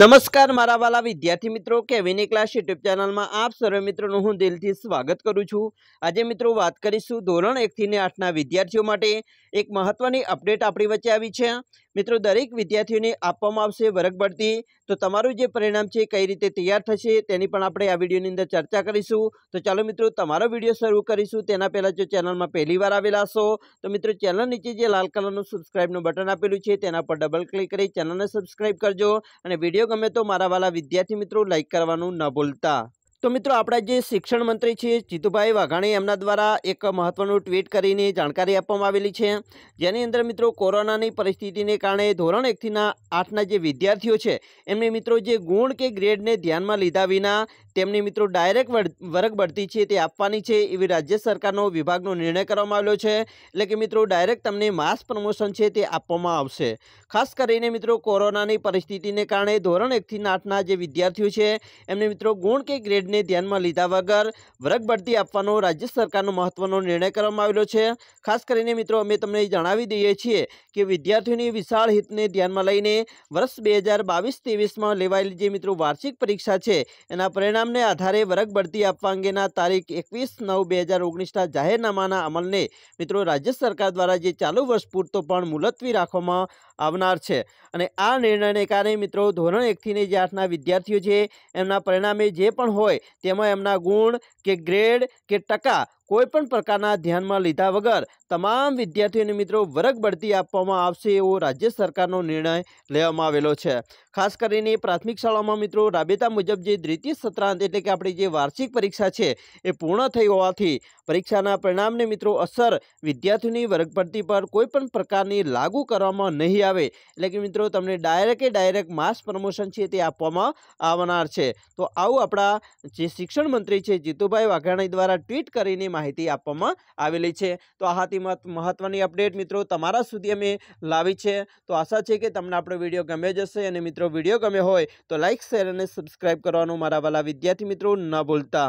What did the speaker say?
નમસ્કાર મારા વાલા વિદ્યાર્થી મિત્રો કેવિની ક્લાસ યુટ્યુબ ચેનલમાં આપ સર્વે મિત્રોનું હું દિલથી સ્વાગત કરું છું આજે મિત્રો વાત કરીશું ધોરણ એકથી ને આઠના વિદ્યાર્થીઓ માટે એક મહત્વની અપડેટ આપણી વચ્ચે આવી છે મિત્રો દરેક વિદ્યાર્થીઓને આપવામાં આવશે વર્ગ બળતી તો તમારું જે પરિણામ છે કઈ રીતે તૈયાર થશે તેની પણ આપણે આ વિડીયોની અંદર ચર્ચા કરીશું તો ચાલો મિત્રો તમારો વિડીયો શરૂ કરીશું તેના પહેલાં જો ચેનલમાં પહેલીવાર આવેલા હશો તો મિત્રો ચેનલ નીચે જે લાલ કલરનું સબસ્ક્રાઇબનું બટન આપેલું છે તેના પર ડબલ ક્લિક કરી ચેનલને સબસ્ક્રાઇબ કરજો અને વિડીયો ગમે તો મારા વાલા વિદ્યાર્થી મિત્રો લાઇક કરવાનું ન ભૂલતા તો મિત્રો આપણા જે શિક્ષણ મંત્રી છે જીતુભાઈ વાઘાણી એમના દ્વારા એક મહત્વનું ટ્વીટ કરીને જાણકારી આપવામાં આવેલી છે જેની અંદર મિત્રો કોરોનાની પરિસ્થિતિને કારણે ધોરણ એકથીના આઠના જે વિદ્યાર્થીઓ છે એમને મિત્રો જે ગુણ કે ગ્રેડને ધ્યાનમાં લીધા વિના તેમની મિત્રો ડાયરેક્ટ વર્ગ બડતી છે તે આપવાની છે એવી રાજ્ય સરકારનો વિભાગનો નિર્ણય કરવામાં આવેલો છે એટલે કે મિત્રો ડાયરેક્ટ તમને માસ પ્રમોશન છે તે આપવામાં આવશે ખાસ કરીને મિત્રો કોરોના ની પરિસ્થિતિને કારણે ધોરણ 11 નાટના જે વિદ્યાર્થીઓ છે એમને મિત્રો ગુણ કે ગ્રેડને ધ્યાનમાં લીધા વગર વર્ગ બડતી આપવાનો રાજ્ય સરકારનો મહત્વનો નિર્ણય કરવામાં આવેલો છે ખાસ કરીને મિત્રો અમે તમને જણાવી દીધિયે છે કે વિદ્યાર્થીની વિશાળ હિતને ધ્યાનમાં લઈને વર્ષ 2022-23 માં લેવાઈ લે જે મિત્રો વાર્ષિક પરીક્ષા છે એના પ્રેરણા પરિણામને આધારે વર્ગ બઢતી આપવા અંગેના તારીખ એકવીસ નવ બે હજાર ઓગણીસના જાહેરનામાના અમલને મિત્રો રાજ્ય સરકાર દ્વારા જે ચાલુ વર્ષ પૂરતો પણ મુલતવી રાખવામાં આવનાર છે અને આ નિર્ણયને કારણે મિત્રો ધોરણ એકથી જે આઠના વિદ્યાર્થીઓ છે એમના પરિણામે જે પણ હોય તેમાં એમના ગુણ કે ગ્રેડ કે ટકા કોઈપણ પ્રકારના ધ્યાનમાં લીધા વગર તમામ વિદ્યાર્થીઓને મિત્રો વર્ગ બઢતી આપવામાં આવશે એવો રાજ્ય સરકારનો નિર્ણય લેવામાં આવેલો છે ખાસ કરીને પ્રાથમિક શાળામાં મિત્રો રાબેતા મુજબ જે દ્વિતીય સત્રાંત એટલે કે આપણી જે વાર્ષિક પરીક્ષા છે એ પૂર્ણ થઈ હોવાથી પરીક્ષાના પરિણામને મિત્રો અસર વિદ્યાર્થીઓની વર્ગભરતી પર કોઈપણ પ્રકારની લાગુ કરવામાં નહીં આવે એટલે કે મિત્રો તમને ડાયરેક્ટે ડાયરેક્ટ માસ પ્રમોશન છે તે આપવામાં આવનાર છે તો આવું આપણા જે શિક્ષણ મંત્રી છે જીતુભાઈ વાઘાણી દ્વારા ટ્વીટ કરીને માહિતી આપમ આવેલી છે તો આ હાતિ મત મહત્વની અપડેટ મિત્રો તમારા સુધી અમે લાવી છે તો આશા છે કે તમને આપડે વિડિયો ગમે જશે અને મિત્રો વિડિયો ગમે હોય તો લાઈક શેર અને સબસ્ક્રાઇબ કરવાનો મારા વાલા વિદ્યાર્થી મિત્રો ન ભૂલતા